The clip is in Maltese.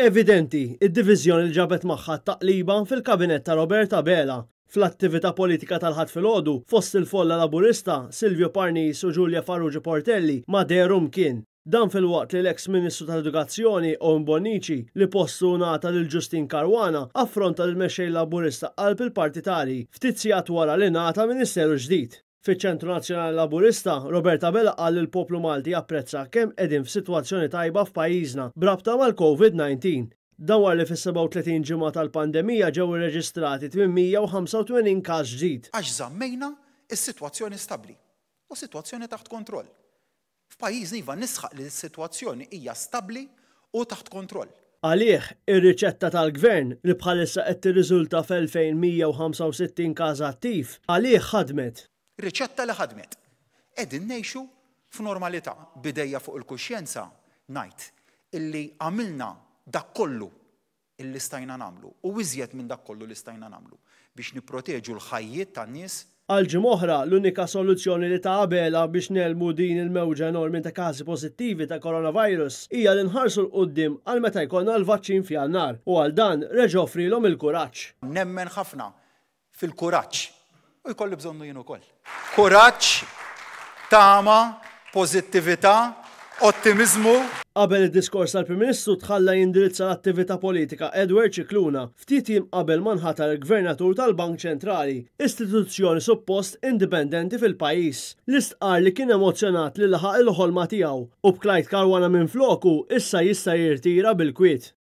Evidenti, id-divizjoni li ġabet maħħa taqliba fil-kabinet ta' Roberta Bela fl-attività politika tal-ħat fil-ħodu fost il-folla laburista Silvio Parnis u Giulia Farrugi Portelli ma derum kien. Dan fil-waqt li l-eks ministru tal-edukazzjoni Owen Bonici, li postu nata lil Ġustin Karwana affronta l-mexxej laburista qalb il-partitari ftit sigħat wara li nata ministeru ġdid. Fiċ-ċentru Nazzjonali Laburista, Roberta Bella għall il-poplu Malti apprezza kemm qegħdin f'sitwazzjoni tajba f'pajjiżna brabta mal-COVID-19. Dawar li fis-37 ġimgħa tal-pandemija ġew irreġistrati 885 każ ġdid. Għax żammejna is-sitwazzjoni stabbli u sitwazzjoni taħt kontroll. F'pajjiżni iva nisħaq li s-sitwazzjoni hija stabbli u taħt kontroll. Għalih, ir-riċetta tal-gvern li bħalissa qed tirriżulta f'2165 każ attiv, għalih ħadmet. Riċetta li ħadmet. Edin nejxu f'normalità bidejja fuq il-kuxjenza najt illi għamilna dak kollu illi stajna namlu u wizjet minn dak kollu li stajna namlu biex niproteġu l-ħajjiet tan-nies Għalġi moħra, l-unika soluzzjoni li ta' għabela biex nelmu din il-mewġa enormi ta' kazi pozittivi ta' coronavirus hija l-inħarsu l-qoddim għal meta jkollna l-vaċċin fjannar u għal dan reġofri l-om il-kuraċ. Nemmen ħafna fil-kuraċ u jkolli bżonnu jien ukoll. Kuraġġ, tama, pożittività, ottimizmu. Qabel id-diskors tal-Prim Ministru tħalla jindirizza l-attività politika Edward Cikluna ftit jim qabel nħatar il gvernatur tal-Bank Ċentrali, istituzzjoni suppost indipendenti fil-pajis. L-istqar li kien emozjonat li laħaq il-ħolma tiegħu u bklajt karwana minn floku issa jista' jirtira bil-kwiet.